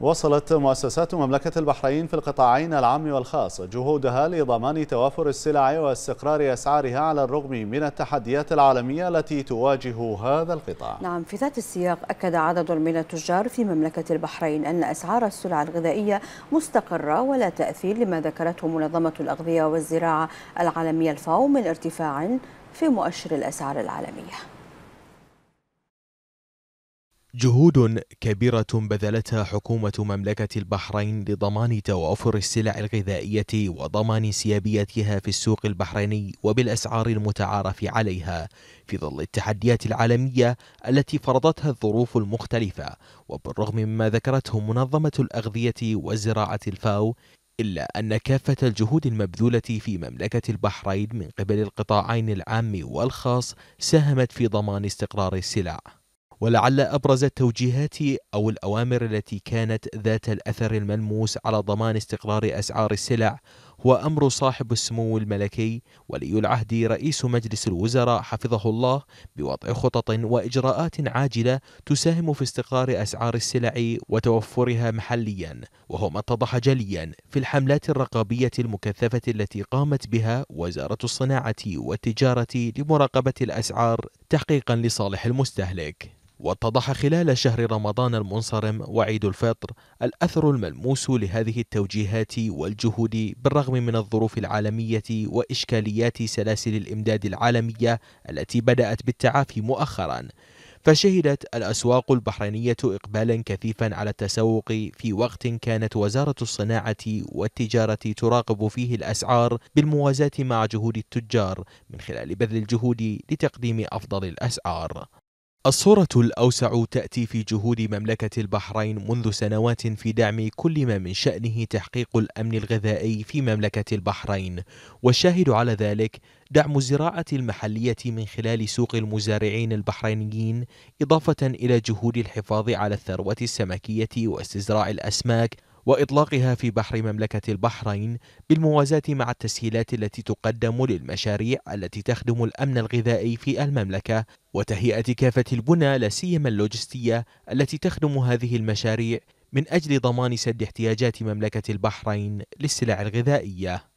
وصلت مؤسسات مملكة البحرين في القطاعين العام والخاص جهودها لضمان توافر السلع واستقرار أسعارها على الرغم من التحديات العالمية التي تواجه هذا القطاع نعم في ذات السياق أكد عدد من التجار في مملكة البحرين أن أسعار السلع الغذائية مستقرة ولا تأثير لما ذكرته منظمة الأغذية والزراعة العالمية الفاو من ارتفاع في مؤشر الأسعار العالمية جهود كبيرة بذلتها حكومة مملكة البحرين لضمان توافر السلع الغذائية وضمان سيابيتها في السوق البحريني وبالأسعار المتعارف عليها في ظل التحديات العالمية التي فرضتها الظروف المختلفة وبالرغم مما ذكرته منظمة الأغذية والزراعة الفاو إلا أن كافة الجهود المبذولة في مملكة البحرين من قبل القطاعين العام والخاص ساهمت في ضمان استقرار السلع ولعل أبرز التوجيهات أو الأوامر التي كانت ذات الأثر الملموس على ضمان استقرار أسعار السلع هو أمر صاحب السمو الملكي ولي العهد رئيس مجلس الوزراء حفظه الله بوضع خطط وإجراءات عاجلة تساهم في استقرار أسعار السلع وتوفرها محليا وهو ما اتضح جليا في الحملات الرقابية المكثفة التي قامت بها وزارة الصناعة والتجارة لمراقبة الأسعار تحقيقا لصالح المستهلك واتضح خلال شهر رمضان المنصرم وعيد الفطر الأثر الملموس لهذه التوجيهات والجهود بالرغم من الظروف العالمية وإشكاليات سلاسل الإمداد العالمية التي بدأت بالتعافي مؤخراً فشهدت الأسواق البحرينية إقبالا كثيفا على التسوق في وقت كانت وزارة الصناعة والتجارة تراقب فيه الأسعار بالموازاة مع جهود التجار من خلال بذل الجهود لتقديم أفضل الأسعار الصورة الأوسع تأتي في جهود مملكة البحرين منذ سنوات في دعم كل ما من شأنه تحقيق الأمن الغذائي في مملكة البحرين، والشاهد على ذلك دعم الزراعة المحلية من خلال سوق المزارعين البحرينيين، إضافة إلى جهود الحفاظ على الثروة السمكية واستزراع الأسماك وإطلاقها في بحر مملكة البحرين بالموازاة مع التسهيلات التي تقدم للمشاريع التي تخدم الأمن الغذائي في المملكة وتهيئة كافة البنى لا سيما اللوجستية التي تخدم هذه المشاريع من أجل ضمان سد احتياجات مملكة البحرين للسلع الغذائية